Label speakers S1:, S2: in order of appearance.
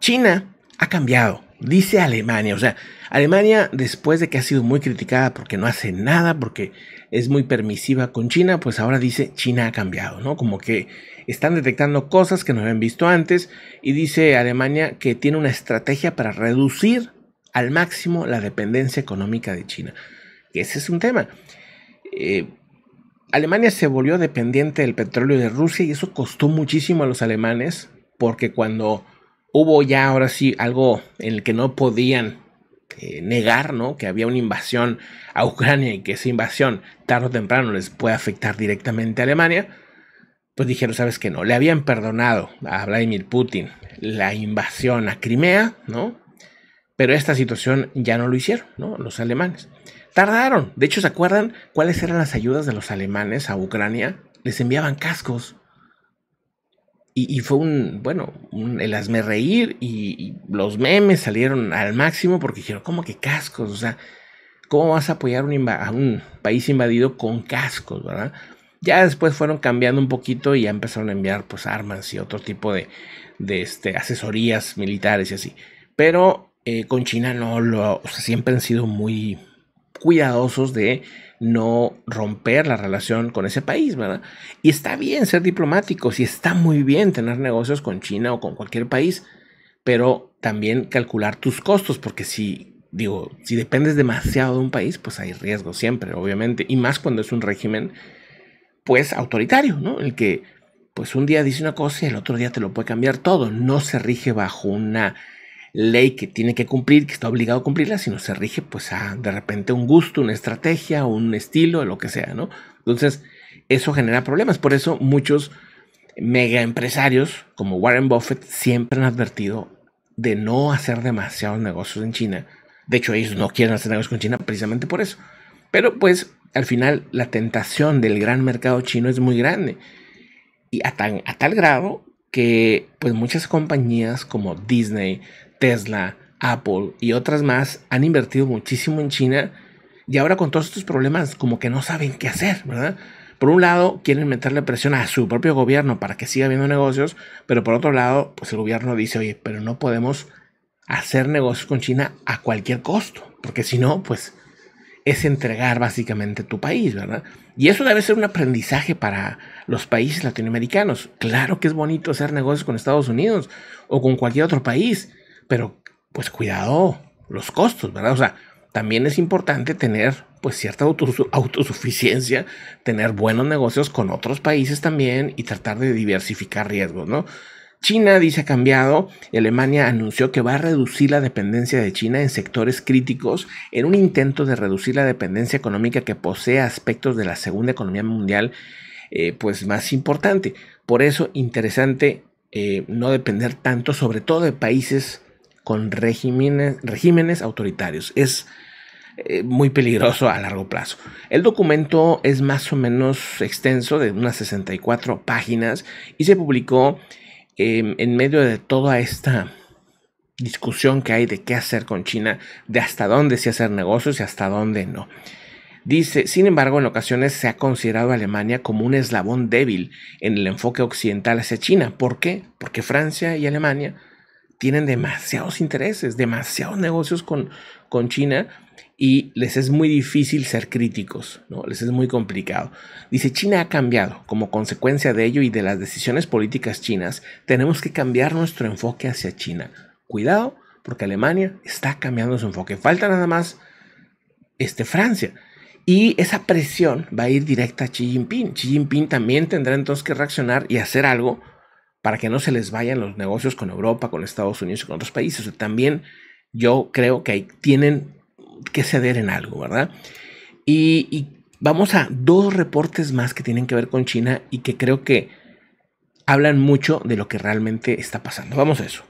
S1: China ha cambiado, dice Alemania. O sea, Alemania, después de que ha sido muy criticada porque no hace nada, porque es muy permisiva con China, pues ahora dice China ha cambiado, ¿no? Como que están detectando cosas que no habían visto antes y dice Alemania que tiene una estrategia para reducir al máximo la dependencia económica de China. ese es un tema. Eh, Alemania se volvió dependiente del petróleo de Rusia y eso costó muchísimo a los alemanes porque cuando hubo ya ahora sí algo en el que no podían eh, negar, ¿no? Que había una invasión a Ucrania y que esa invasión tarde o temprano les puede afectar directamente a Alemania, pues dijeron, sabes qué? no, le habían perdonado a Vladimir Putin la invasión a Crimea, ¿no? Pero esta situación ya no lo hicieron, ¿no? Los alemanes. Tardaron. De hecho, ¿se acuerdan cuáles eran las ayudas de los alemanes a Ucrania? Les enviaban cascos. Y, fue un, bueno, el hazme reír y, los memes salieron al máximo porque dijeron, ¿cómo que cascos? O sea, ¿cómo vas a apoyar a un país invadido con cascos, verdad? Ya después fueron cambiando un poquito y ya empezaron a enviar pues armas y otro tipo de, de este, asesorías militares y así. Pero eh, con China no lo, o sea, siempre han sido muy cuidadosos de no romper la relación con ese país, ¿verdad? Y está bien ser diplomático, si está muy bien tener negocios con China o con cualquier país, pero también calcular tus costos, porque si, digo, si dependes demasiado de un país, pues hay riesgo siempre, obviamente, y más cuando es un régimen, pues, autoritario, ¿no? El que, pues, un día dice una cosa y el otro día te lo puede cambiar todo, no se rige bajo una ley que tiene que cumplir, que está obligado a cumplirla, sino se rige pues a ah, de repente un gusto, una estrategia, un estilo, lo que sea, ¿no? Entonces, eso genera problemas. Por eso muchos mega empresarios como Warren Buffett siempre han advertido de no hacer demasiados negocios en China. De hecho, ellos no quieren hacer negocios con China precisamente por eso. Pero pues al final la tentación del gran mercado chino es muy grande. Y a, a tal grado que pues muchas compañías como Disney, Tesla, Apple y otras más han invertido muchísimo en China y ahora con todos estos problemas como que no saben qué hacer, ¿verdad? Por un lado, quieren meterle presión a su propio gobierno para que siga habiendo negocios, pero por otro lado, pues el gobierno dice, oye, pero no podemos hacer negocios con China a cualquier costo, porque si no, pues es entregar básicamente tu país, ¿verdad? Y eso debe ser un aprendizaje para los países latinoamericanos. Claro que es bonito hacer negocios con Estados Unidos o con cualquier otro país, pero pues cuidado los costos, ¿verdad? O sea, también es importante tener pues cierta autosuficiencia, tener buenos negocios con otros países también y tratar de diversificar riesgos, ¿no? China dice ha cambiado Alemania anunció que va a reducir la dependencia de China en sectores críticos en un intento de reducir la dependencia económica que posee aspectos de la segunda economía mundial eh, pues más importante. Por eso interesante eh, no depender tanto sobre todo de países con regímenes, autoritarios. Es eh, muy peligroso a largo plazo. El documento es más o menos extenso, de unas 64 páginas, y se publicó em, en medio de toda esta discusión que hay de qué hacer con China, de hasta dónde sí hacer negocios y hasta dónde no. Dice, sin embargo, en ocasiones se ha considerado Alemania como un eslabón débil en el enfoque occidental hacia China. ¿Por qué? Porque Francia y Alemania tienen demasiados intereses, demasiados negocios con, con China y les es muy difícil ser críticos, ¿no? les es muy complicado. Dice, China ha cambiado. Como consecuencia de ello y de las decisiones políticas chinas, tenemos que cambiar nuestro enfoque hacia China. Cuidado, porque Alemania está cambiando su enfoque. Falta nada más este, Francia. Y esa presión va a ir directa a Xi Jinping. Xi Jinping también tendrá entonces que reaccionar y hacer algo para que no se les vayan los negocios con Europa, con Estados Unidos y con otros países. también yo creo que ahí tienen que ceder en algo, ¿verdad? y, vamos a dos reportes más que tienen que ver con China y que creo que hablan mucho de lo que realmente está pasando. Vamos a eso.